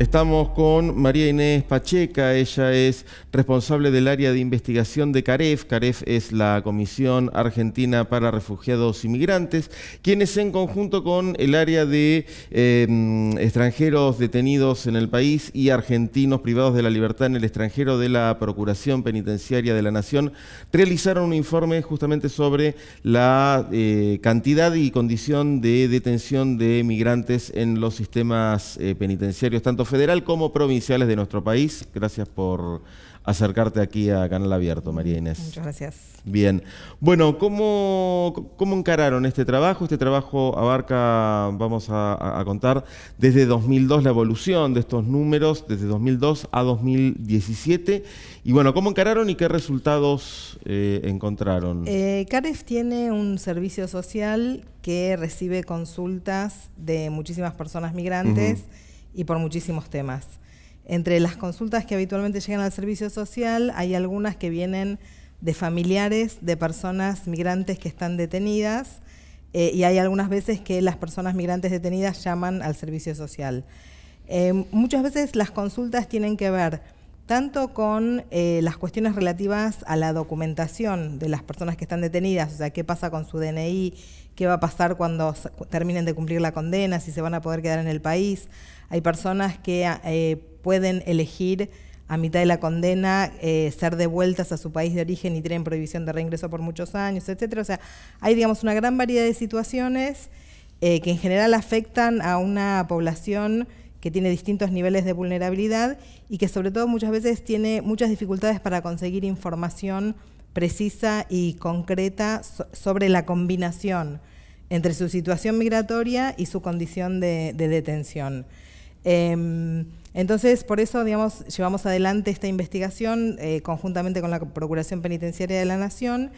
Estamos con María Inés Pacheca, ella es responsable del área de investigación de CAREF. CAREF es la Comisión Argentina para Refugiados y Migrantes, quienes en conjunto con el área de em, extranjeros detenidos en el país y argentinos privados de la libertad en el extranjero de la Procuración Penitenciaria de la Nación, realizaron un informe justamente sobre la eh, cantidad y condición de detención de migrantes en los sistemas eh, penitenciarios, tanto federal como provinciales de nuestro país. Gracias por acercarte aquí a Canal Abierto, María Inés. Muchas gracias. Bien. Bueno, ¿cómo, cómo encararon este trabajo? Este trabajo abarca, vamos a, contar, desde 2002 la evolución de estos números, desde 2002 a 2017. Y bueno, ¿cómo encararon y qué resultados eh, encontraron? Eh, CAREF tiene un servicio social que recibe consultas de muchísimas personas migrantes y por muchísimos temas. Entre las consultas que habitualmente llegan al servicio social hay algunas que vienen de familiares de personas migrantes que están detenidas eh, y hay algunas veces que las personas migrantes detenidas llaman al servicio social. Eh, muchas veces las consultas tienen que ver tanto con eh, las cuestiones relativas a la documentación de las personas que están detenidas, o sea, qué pasa con su DNI, qué va a pasar cuando terminen de cumplir la condena, si se van a poder quedar en el país. Hay personas que ah, eh, pueden elegir a mitad de la condena eh, ser devueltas a su país de origen y tienen prohibición de reingreso por muchos años, etcétera. O sea, hay digamos una gran variedad de situaciones que en general afectan a una población que tiene distintos niveles de vulnerabilidad y que sobre todo muchas veces tiene muchas dificultades para conseguir información precisa y concreta sobre la combinación entre su situación migratoria y su condición de, detención. Em, entonces, por eso, digamos, llevamos adelante esta investigación eh, conjuntamente con la Procuración Penitenciaria de la Nación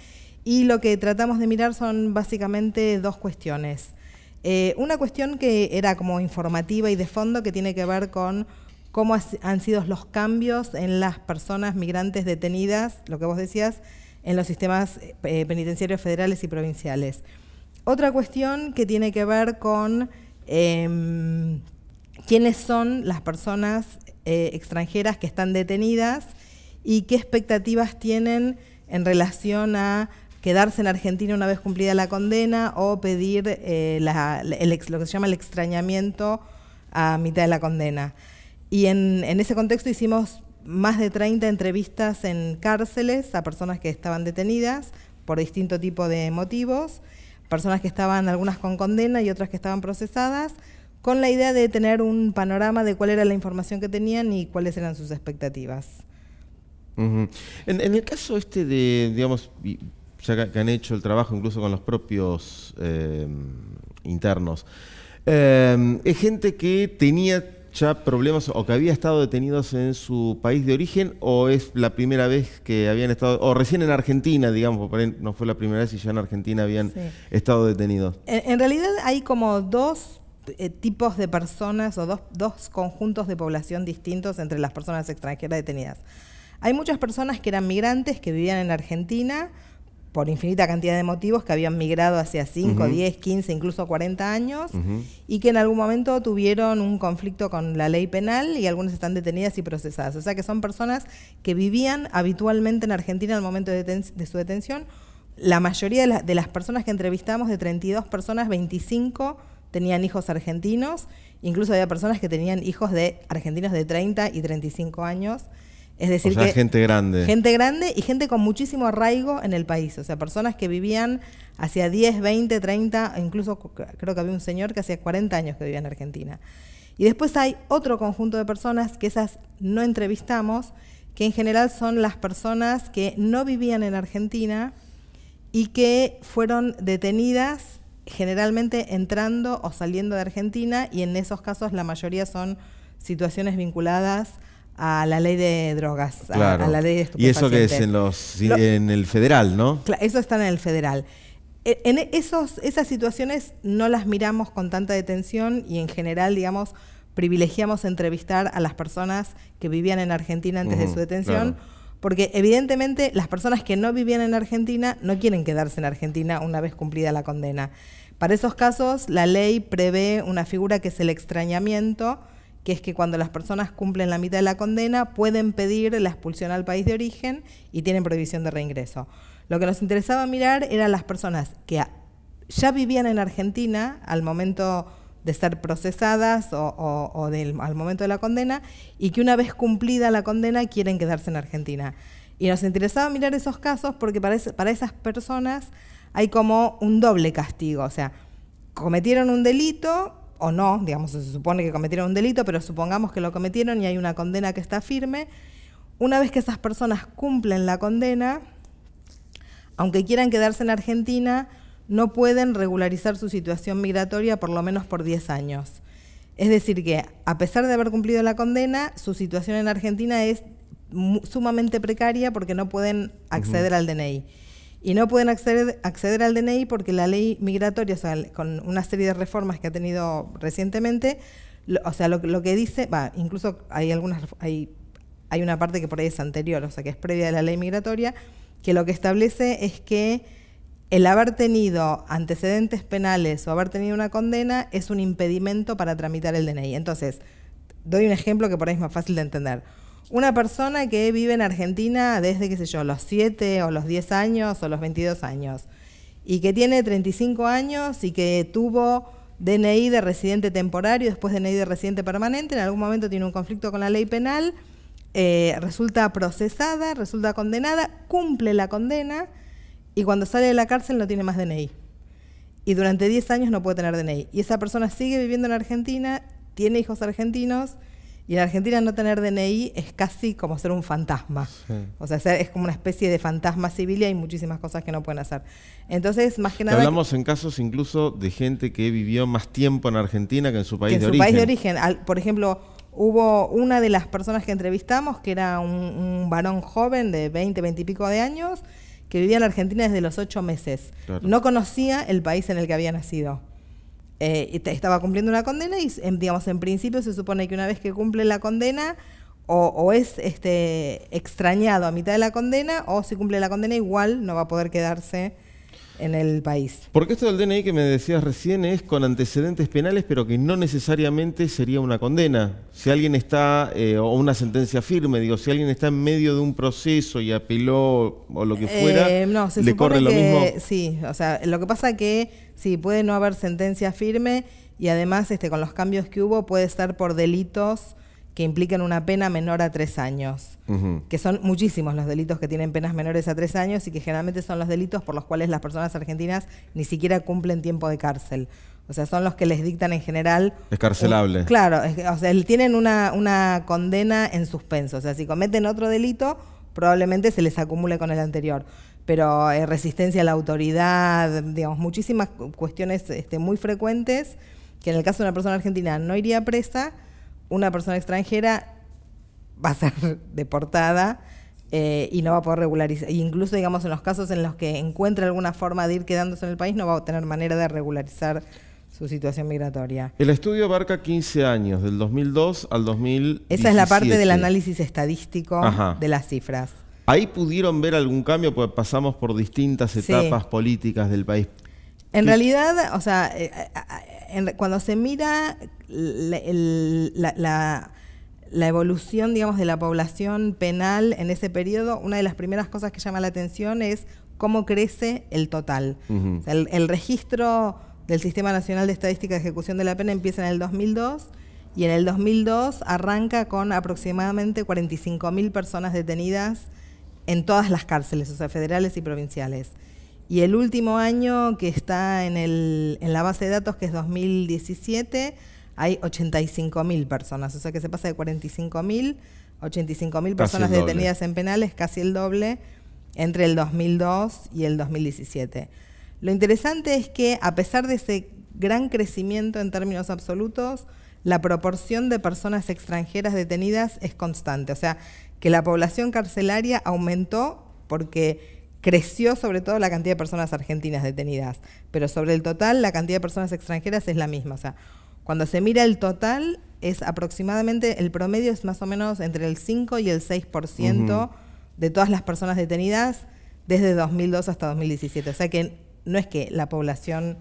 y lo que tratamos de mirar son básicamente dos cuestiones. Eh, una cuestión que era como informativa y de fondo que tiene que ver con cómo han sido los cambios en las personas migrantes detenidas, lo que vos decías, en los sistemas eh, penitenciarios federales y provinciales. Otra cuestión que tiene que ver con em, quiénes son las personas eh, extranjeras que están detenidas y qué expectativas tienen en relación a quedarse en Argentina una vez cumplida la condena o pedir eh, lo que se llama el extrañamiento a mitad de la condena. Y en, ese contexto hicimos más de 30 entrevistas en cárceles a personas que estaban detenidas por distinto tipo de motivos, personas que estaban algunas con condena y otras que estaban procesadas, con la idea de tener un panorama de cuál era la información que tenían y cuáles eran sus expectativas. en, el caso este de, digamos, ya que, han hecho el trabajo incluso con los propios em, internos. Em, es gente que tenía ya problemas o que había estado detenidos en su país de origen o es la primera vez que habían estado, o recién en Argentina, digamos, no fue la primera vez y ya en Argentina habían estado detenidos. En, realidad hay como dos eh, tipos de personas o dos, dos conjuntos de población distintos entre las personas extranjeras detenidas. Hay muchas personas que eran migrantes, que vivían en Argentina, por infinita cantidad de motivos que habían migrado hacia 5, 10, 15, incluso 40 años y que en algún momento tuvieron un conflicto con la ley penal y algunas están detenidas y procesadas. O sea que son personas que vivían habitualmente en Argentina al momento de, su detención. La mayoría de, de las personas que entrevistamos, de 32 personas, 25 tenían hijos argentinos, incluso había personas que tenían hijos de argentinos de 30 y 35 años. Es decir, gente grande. Gente grande y gente con muchísimo arraigo en el país. O sea, personas que vivían hacia 10, 20, 30, incluso creo que había un señor que hacía 40 años que vivía en Argentina. Y después hay otro conjunto de personas que esas no entrevistamos, que en general son las personas que no vivían en Argentina y que fueron detenidas generalmente entrando o saliendo de Argentina y en esos casos la mayoría son situaciones vinculadas a la ley de drogas, a, la ley de Y eso que es en, los, en el federal, ¿no? Eso está en el federal. E, en e, esos, esas situaciones no las miramos con tanta detención y en general, digamos, privilegiamos entrevistar a las personas que vivían en Argentina antes de su detención. Porque evidentemente las personas que no vivían en Argentina no quieren quedarse en Argentina una vez cumplida la condena. Para esos casos, la ley prevé una figura que es el extrañamiento, que es que cuando las personas cumplen la mitad de la condena pueden pedir la expulsión al país de origen y tienen prohibición de reingreso. Lo que nos interesaba mirar eran las personas que ya vivían en Argentina al momento de ser procesadas o, al momento de la condena y que una vez cumplida la condena quieren quedarse en Argentina. Y nos interesaba mirar esos casos porque para esas personas hay como un doble castigo, o sea, cometieron un delito, o no, digamos, se supone que cometieron un delito, pero supongamos que lo cometieron y hay una condena que está firme, una vez que esas personas cumplen la condena, aunque quieran quedarse en Argentina, no pueden regularizar su situación migratoria por lo menos por 10 años. Es decir, que a pesar de haber cumplido la condena, su situación en Argentina es sumamente precaria porque no pueden acceder al DNI y no pueden acceder, acceder al DNI porque la ley migratoria, con una serie de reformas que ha tenido recientemente, o sea, lo, que dice, va, incluso hay algunas, hay, hay una parte que por ahí es anterior, o sea, que es previa de la ley migratoria, que lo que establece es que el haber tenido antecedentes penales o haber tenido una condena es un impedimento para tramitar el DNI. Entonces, doy un ejemplo que por ahí es más fácil de entender una persona que vive en Argentina desde, qué sé yo, los 7 o los 10 años o los 22 años y que tiene 35 años y que tuvo DNI de residente temporario, después DNI de residente permanente, en algún momento tiene un conflicto con la ley penal, eh, resulta procesada, resulta condenada, cumple la condena y cuando sale de la cárcel no tiene más DNI. Y durante 10 años no puede tener DNI. Y esa persona sigue viviendo en Argentina, tiene hijos argentinos y en Argentina no tener DNI es casi como ser un fantasma. O sea, es como una especie de fantasma civil y hay muchísimas cosas que no pueden hacer. Entonces, más que nada... Hablamos en casos incluso de gente que vivió más tiempo en Argentina que en su país origen. en su país de origen. por ejemplo, hubo una de las personas que entrevistamos, que era un, varón joven de 20, 20 y pico de años, que vivía en Argentina desde los ocho meses. No conocía el país en el que había nacido. Eh, estaba cumpliendo una condena y, digamos, en principio se supone que una vez que cumple la condena, o, es este, extrañado a mitad de la condena, o si cumple la condena igual no va a poder quedarse en el país. Porque esto del DNI que me decías recién es con antecedentes penales, pero que no necesariamente sería una condena. Si alguien está, eh, o una sentencia firme, digo, si alguien está en medio de un proceso y apeló o lo que fuera, eh, le corre lo mismo. Sí, o sea, lo que pasa que Sí, puede no haber sentencia firme y además este, con los cambios que hubo puede ser por delitos que implican una pena menor a tres años, que son muchísimos los delitos que tienen penas menores a tres años y que generalmente son los delitos por los cuales las personas argentinas ni siquiera cumplen tiempo de cárcel. O sea, son los que les dictan en general... Es carcelable. claro, o sea, tienen una, una condena en suspenso. O sea, si cometen otro delito, probablemente se les acumule con el anterior pero eh, resistencia a la autoridad, digamos, muchísimas cuestiones este, muy frecuentes que en el caso de una persona argentina no iría presa, una persona extranjera va a ser deportada eh, y no va a poder regularizar. E incluso, digamos, en los casos en los que encuentra alguna forma de ir quedándose en el país, no va a tener manera de regularizar su situación migratoria. El estudio abarca 15 años, del 2002 al 2017. Esa es la parte del análisis estadístico de las cifras. Ahí pudieron ver algún cambio, porque pasamos por distintas etapas políticas del país. En realidad, o sea, eh, eh, eh, cuando se mira la, evolución, digamos, de la población penal en ese periodo, una de las primeras cosas que llama la atención es cómo crece el total. el, registro del Sistema Nacional de Estadística de Ejecución de la Pena empieza en el 2002 y en el 2002 arranca con aproximadamente mil personas detenidas en todas las cárceles, o sea, federales y provinciales. Y el último año que está en, el, en la base de datos, que es 2017, hay 85.000 personas, o sea que se pasa de 45.000 85.000 personas detenidas en penales, casi el doble, entre el 2002 y el 2017. Lo interesante es que, a pesar de ese gran crecimiento en términos absolutos, la proporción de personas extranjeras detenidas es constante. O sea, que la población carcelaria aumentó porque creció sobre todo la cantidad de personas argentinas detenidas, pero sobre el total la cantidad de personas extranjeras es la misma. O sea, cuando se mira el total, es aproximadamente, el promedio es más o menos entre el 5 y el 6% de todas las personas detenidas desde 2002 hasta 2017. O sea que no es que la población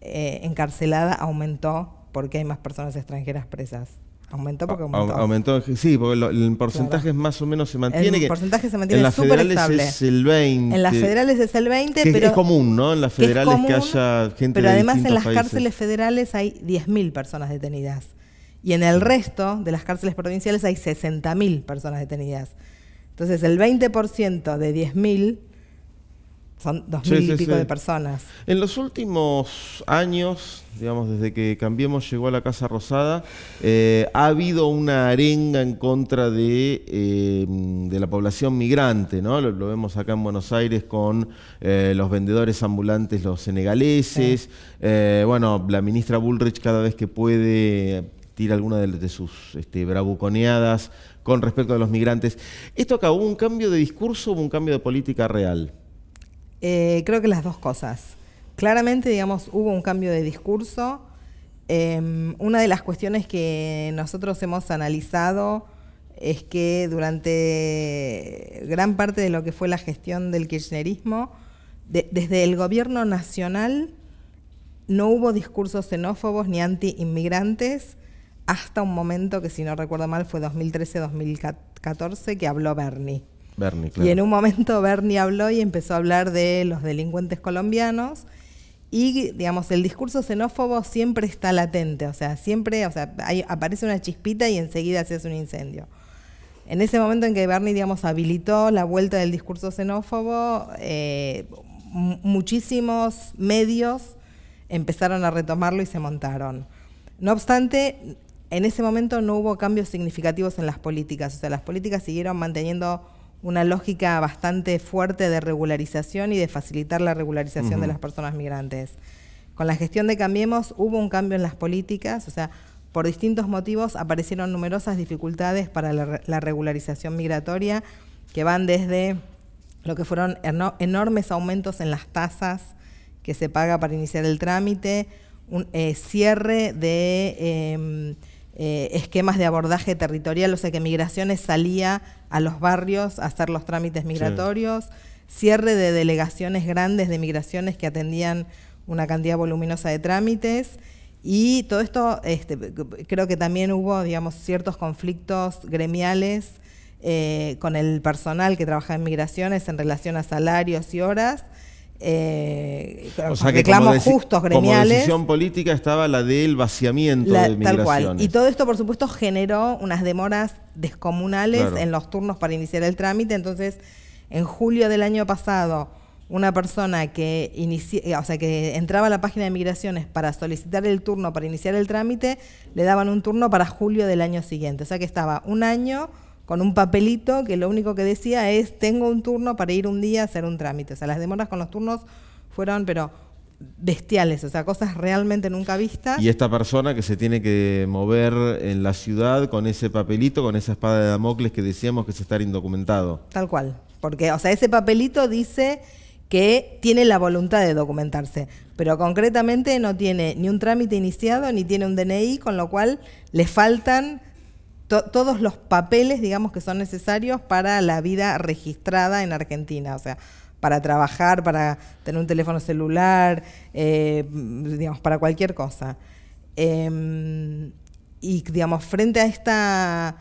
eh, encarcelada aumentó porque hay más personas extranjeras presas. Aumentó porque aumentó. sí, porque el porcentaje más o menos se mantiene. El porcentaje se mantiene súper estable. Es el 20. En las federales es el 20, que Es común, ¿no? En las federales que, haya gente. Pero además en las cárceles federales hay 10.000 personas detenidas. Y en el resto de las cárceles provinciales hay 60.000 personas detenidas. Entonces, el 20% de 10.000 son dos mil y pico de personas. En los últimos años, digamos, desde que Cambiemos llegó a la Casa Rosada, eh, ha habido una arenga en contra de, eh, la población migrante, ¿no? Lo, vemos acá en Buenos Aires con eh, los vendedores ambulantes, los senegaleses. bueno, la ministra Bullrich cada vez que puede tira alguna de, sus este, bravuconeadas con respecto a los migrantes. ¿Esto acabó un cambio de discurso o un cambio de política real? Eh, creo que las dos cosas. Claramente, digamos, hubo un cambio de discurso. Em, una de las cuestiones que nosotros hemos analizado es que durante gran parte de lo que fue la gestión del kirchnerismo, desde el gobierno nacional no hubo discursos xenófobos ni anti-inmigrantes hasta un momento que, si no recuerdo mal, fue 2013-2014, que habló Bernie. Y en un momento Bernie habló y empezó a hablar de los delincuentes colombianos. Y, digamos, el discurso xenófobo siempre está latente. O sea, siempre, aparece una chispita y enseguida se hace un incendio. En ese momento en que Bernie, digamos, habilitó la vuelta del discurso xenófobo, eh, muchísimos medios empezaron a retomarlo y se montaron. No obstante, en ese momento no hubo cambios significativos en las políticas. O sea, las políticas siguieron manteniendo una lógica bastante fuerte de regularización y de facilitar la regularización de las personas migrantes. Con la gestión de Cambiemos hubo un cambio en las políticas, o sea, por distintos motivos aparecieron numerosas dificultades para la, regularización migratoria que van desde lo que fueron enormes aumentos en las tasas que se paga para iniciar el trámite, un eh, cierre de... Em, eh, esquemas de abordaje territorial, o sea que migraciones salía a los barrios a hacer los trámites migratorios, cierre de delegaciones grandes de migraciones que atendían una cantidad voluminosa de trámites. Y todo esto, este, creo que también hubo, digamos, ciertos conflictos gremiales eh, con el personal que trabaja en migraciones en relación a salarios y horas, eh, o sea reclamos justos gremiales. La decisión política estaba la del vaciamiento de Y todo esto, por supuesto, generó unas demoras descomunales en los turnos para iniciar el trámite. Entonces, en julio del año pasado, una persona que, eh, o sea, que entraba a la página de migraciones para solicitar el turno para iniciar el trámite, le daban un turno para julio del año siguiente. O sea que estaba un año con un papelito que lo único que decía es tengo un turno para ir un día a hacer un trámite. O sea, las demoras con los turnos fueron, pero bestiales, o sea, cosas realmente nunca vistas. Y esta persona que se tiene que mover en la ciudad con ese papelito, con esa espada de Damocles que decíamos que es estar indocumentado. Tal cual, porque, o sea, ese papelito dice que tiene la voluntad de documentarse, pero concretamente no tiene ni un trámite iniciado ni tiene un DNI, con lo cual le faltan todos los papeles, digamos, que son necesarios para la vida registrada en Argentina. O sea, para trabajar, para tener un teléfono celular, eh, digamos, para cualquier cosa. Em, y, digamos, frente a esta,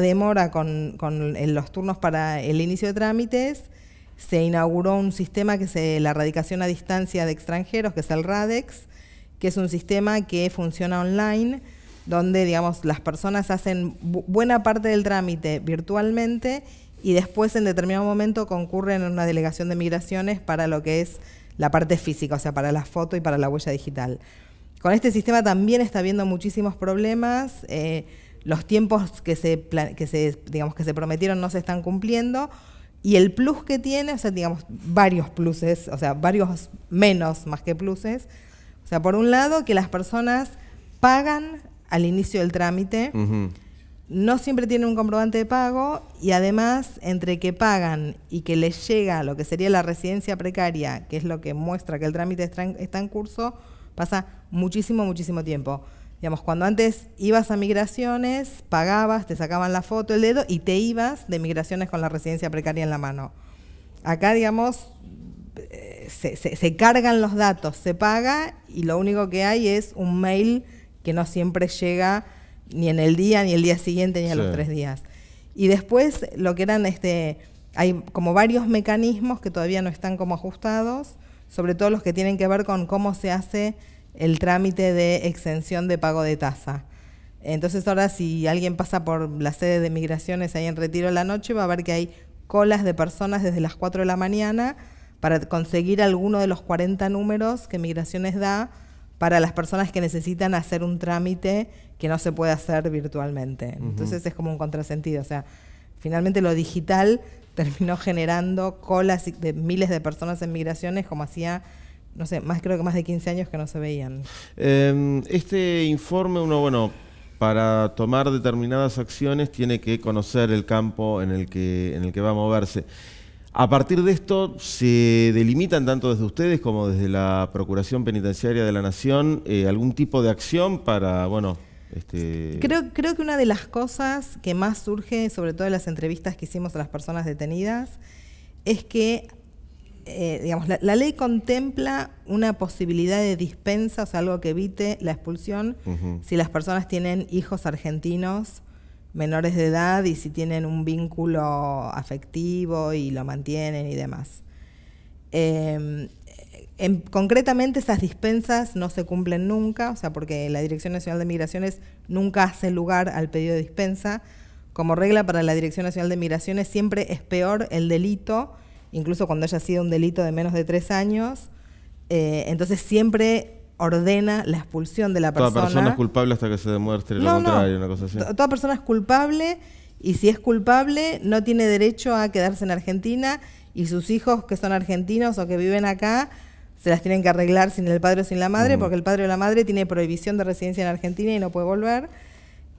demora con, con, los turnos para el inicio de trámites, se inauguró un sistema que es la erradicación a distancia de extranjeros, que es el RADEX, que es un sistema que funciona online donde, digamos, las personas hacen buena parte del trámite virtualmente y después en determinado momento concurren a una delegación de migraciones para lo que es la parte física, o sea, para la foto y para la huella digital. Con este sistema también está habiendo muchísimos problemas. Eh, los tiempos que se, que se, digamos, que se prometieron no se están cumpliendo. Y el plus que tiene, o sea, digamos, varios pluses, o sea, varios menos más que pluses. O sea, por un lado, que las personas pagan al inicio del trámite. No siempre tienen un comprobante de pago y además entre que pagan y que les llega lo que sería la residencia precaria, que es lo que muestra que el trámite está en curso, pasa muchísimo, muchísimo tiempo. Digamos, cuando antes ibas a migraciones, pagabas, te sacaban la foto, el dedo y te ibas de migraciones con la residencia precaria en la mano. Acá, digamos, eh, se cargan los datos, se paga y lo único que hay es un mail que no siempre llega ni en el día, ni el día siguiente, ni a los tres días. Y después lo que eran, este, hay como varios mecanismos que todavía no están como ajustados, sobre todo los que tienen que ver con cómo se hace el trámite de exención de pago de tasa. Entonces ahora si alguien pasa por la sede de migraciones ahí en Retiro a la noche, va a ver que hay colas de personas desde las 4 de la mañana para conseguir alguno de los 40 números que migraciones da para las personas que necesitan hacer un trámite que no se puede hacer virtualmente. Entonces es como un contrasentido. O sea, finalmente lo digital terminó generando colas de miles de personas en migraciones como hacía no sé, más creo que más de 15 años que no se veían. Em, este informe, uno, bueno, para tomar determinadas acciones tiene que conocer el campo en el que, en el que va a moverse. A partir de esto, se delimitan tanto desde ustedes como desde la Procuración Penitenciaria de la Nación eh, algún tipo de acción para, bueno, este, Creo, creo que una de las cosas que más surge, sobre todo en las entrevistas que hicimos a las personas detenidas, es que eh, digamos, la, ley contempla una posibilidad de dispensa, o sea, algo que evite la expulsión, si las personas tienen hijos argentinos menores de edad y si tienen un vínculo afectivo y lo mantienen y demás. Em, concretamente esas dispensas no se cumplen nunca, o sea, porque la Dirección Nacional de Migraciones nunca hace lugar al pedido de dispensa. Como regla para la Dirección Nacional de Migraciones siempre es peor el delito, incluso cuando haya sido un delito de menos de tres años. Eh, entonces siempre ordena la expulsión de la persona. Toda persona es culpable hasta que se demuestre lo contrario, Toda persona es culpable y si es culpable no tiene derecho a quedarse en Argentina y sus hijos que son argentinos o que viven acá se las tienen que arreglar sin el padre o sin la madre, porque el padre o la madre tiene prohibición de residencia en Argentina y no puede volver.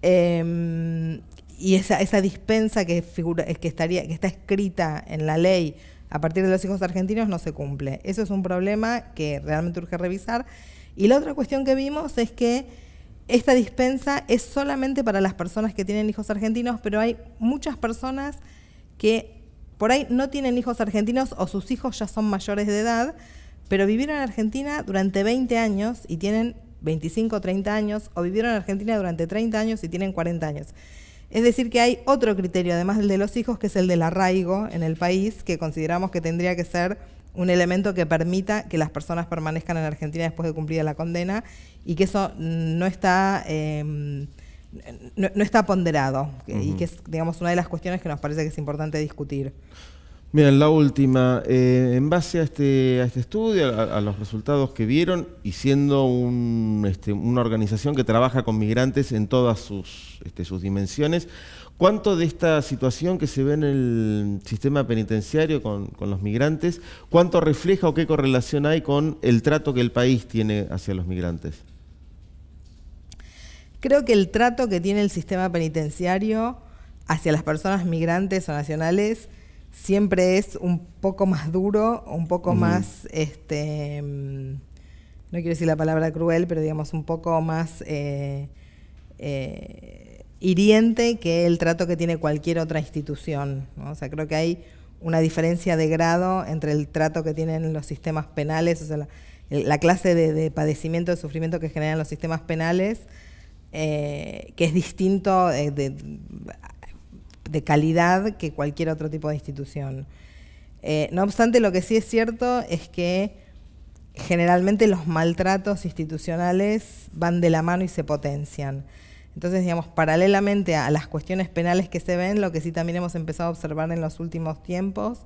Em, y esa, esa dispensa que, figura, que, estaría, que está escrita en la ley a partir de los hijos argentinos no se cumple. Eso es un problema que realmente urge revisar. Y la otra cuestión que vimos es que esta dispensa es solamente para las personas que tienen hijos argentinos, pero hay muchas personas que por ahí no tienen hijos argentinos o sus hijos ya son mayores de edad, pero vivieron en Argentina durante 20 años y tienen 25 o 30 años, o vivieron en Argentina durante 30 años y tienen 40 años. Es decir, que hay otro criterio, además del de los hijos, que es el del arraigo en el país, que consideramos que tendría que ser un elemento que permita que las personas permanezcan en Argentina después de cumplida la condena y que eso no está em, no, está ponderado y que es digamos una de las cuestiones que nos parece que es importante discutir. Miren la última. Eh, en base a este, este estudio, a, los resultados que vieron, y siendo este, una organización que trabaja con migrantes en todas este, sus, dimensiones, ¿cuánto de esta situación que se ve en el sistema penitenciario con, con, los migrantes, cuánto refleja o qué correlación hay con el trato que el país tiene hacia los migrantes? Creo que el trato que tiene el sistema penitenciario hacia las personas migrantes o nacionales siempre es un poco más duro, un poco más, este, mm, no quiero decir la palabra cruel, pero digamos un poco más eh, eh, hiriente que el trato que tiene cualquier otra institución. O sea, creo que hay una diferencia de grado entre el trato que tienen los sistemas penales, o sea, la, clase de, padecimiento, de sufrimiento que generan los sistemas penales, eh, que es distinto de, de calidad que cualquier otro tipo de institución. Eh, no obstante, lo que sí es cierto es que generalmente los maltratos institucionales van de la mano y se potencian. Entonces, digamos, paralelamente a las cuestiones penales que se ven, lo que sí también hemos empezado a observar en los últimos tiempos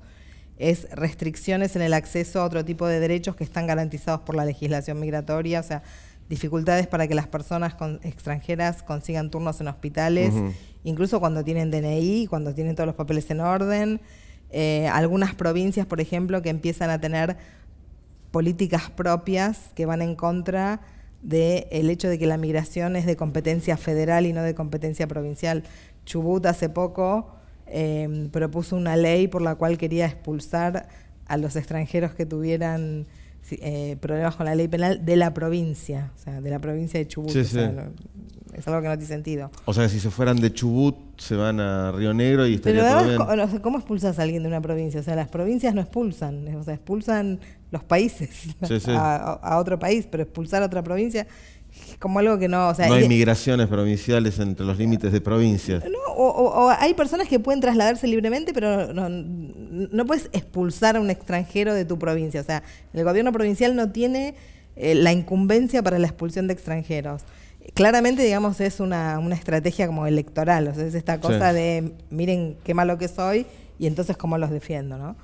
es restricciones en el acceso a otro tipo de derechos que están garantizados por la legislación migratoria. O sea, dificultades para que las personas con, extranjeras consigan turnos en hospitales, incluso cuando tienen DNI, cuando tienen todos los papeles en orden. Eh, algunas provincias, por ejemplo, que empiezan a tener políticas propias que van en contra del hecho de que la migración es de competencia federal y no de competencia provincial. Chubut hace poco em, propuso una ley por la cual quería expulsar a los extranjeros que tuvieran eh, problemas con la ley penal de la provincia, o sea, de la provincia de Chubut. es algo que no tiene sentido. O sea, si se fueran de Chubut, se van a Río Negro y estaría Pero además, ¿cómo expulsas a alguien de una provincia? O sea, las provincias no expulsan, o sea, expulsan los países a, a, otro país, pero expulsar a otra provincia como algo que no. no hay migraciones provinciales entre los límites de provincias. No, o, hay personas que pueden trasladarse libremente, pero no, puedes expulsar a un extranjero de tu provincia. O sea, el gobierno provincial no tiene eh, la incumbencia para la expulsión de extranjeros. Claramente, digamos, es una, estrategia como electoral. O sea, es esta cosa de miren qué malo que soy y entonces cómo los defiendo, ¿no?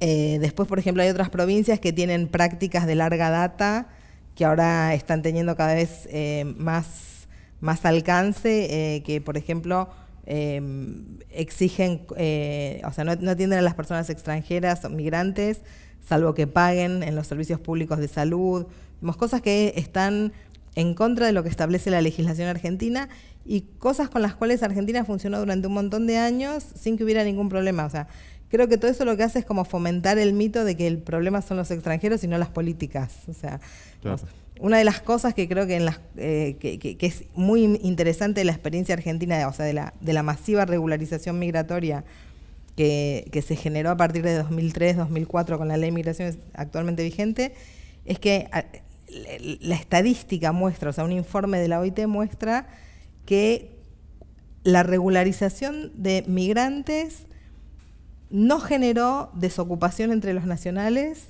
Eh, después, por ejemplo, hay otras provincias que tienen prácticas de larga data que ahora están teniendo cada vez eh, más, más alcance, eh, que por ejemplo em, exigen, eh, o sea, no, atienden a las personas extranjeras o migrantes, salvo que paguen en los servicios públicos de salud, vemos cosas que están en contra de lo que establece la legislación argentina y cosas con las cuales Argentina funcionó durante un montón de años sin que hubiera ningún problema. O sea, Creo que todo eso lo que hace es como fomentar el mito de que el problema son los extranjeros y no las políticas. O sea, una de las cosas que creo que, eh, es muy interesante de la experiencia argentina, o sea, de la, de la masiva regularización migratoria que, que se generó a partir de 2003-2004 con la ley de migración actualmente vigente, es que la estadística muestra, o sea, un informe de la OIT muestra que la regularización de migrantes no generó desocupación entre los nacionales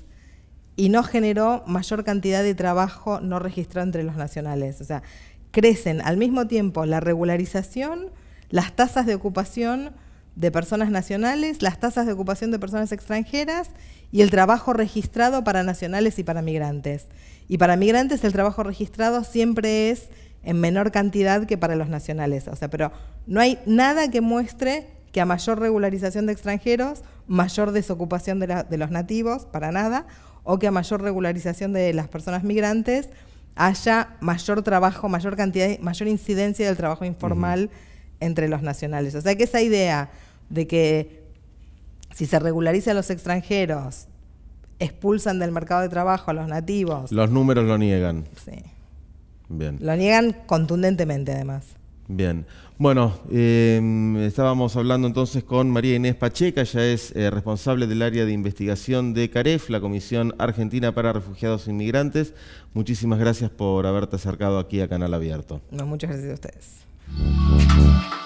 y no generó mayor cantidad de trabajo no registrado entre los nacionales. O sea, crecen al mismo tiempo la regularización, las tasas de ocupación de personas nacionales, las tasas de ocupación de personas extranjeras y el trabajo registrado para nacionales y para migrantes. Y para migrantes el trabajo registrado siempre es en menor cantidad que para los nacionales. O sea, pero no hay nada que muestre que a mayor regularización de extranjeros, mayor desocupación de, los nativos, para nada, o que a mayor regularización de las personas migrantes haya mayor trabajo, mayor cantidad, mayor incidencia del trabajo informal entre los nacionales. O sea que esa idea de que si se regulariza a los extranjeros, expulsan del mercado de trabajo a los nativos. Los números lo niegan. Sí. Bien. Lo niegan contundentemente además. Bien. Bueno, em, estábamos hablando entonces con María Inés Pacheca, ella es eh, responsable del área de investigación de CAREF, la Comisión Argentina para Refugiados e Inmigrantes. Muchísimas gracias por haberte acercado aquí a Canal Abierto. muchas gracias a ustedes.